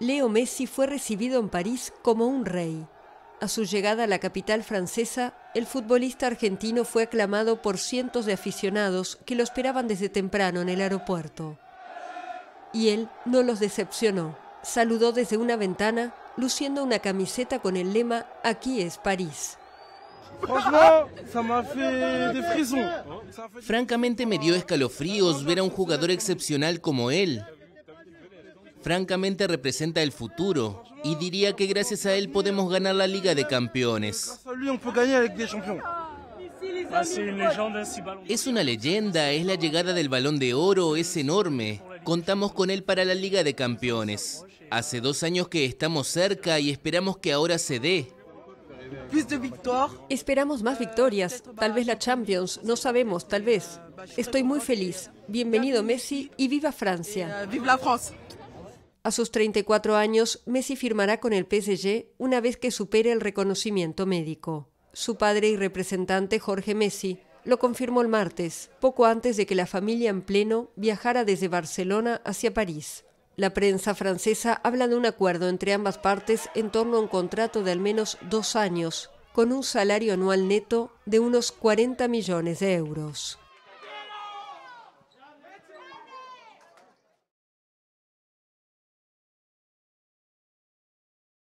Leo Messi fue recibido en París como un rey. A su llegada a la capital francesa, el futbolista argentino fue aclamado por cientos de aficionados que lo esperaban desde temprano en el aeropuerto. Y él no los decepcionó. Saludó desde una ventana luciendo una camiseta con el lema Aquí es París. Francamente me dio escalofríos ver a un jugador excepcional como él francamente representa el futuro y diría que gracias a él podemos ganar la Liga de Campeones. Es una leyenda, es la llegada del balón de oro, es enorme. Contamos con él para la Liga de Campeones. Hace dos años que estamos cerca y esperamos que ahora se dé. Esperamos más victorias, tal vez la Champions, no sabemos, tal vez. Estoy muy feliz. Bienvenido Messi y viva Francia. Eh, a sus 34 años, Messi firmará con el PSG una vez que supere el reconocimiento médico. Su padre y representante Jorge Messi lo confirmó el martes, poco antes de que la familia en pleno viajara desde Barcelona hacia París. La prensa francesa habla de un acuerdo entre ambas partes en torno a un contrato de al menos dos años, con un salario anual neto de unos 40 millones de euros.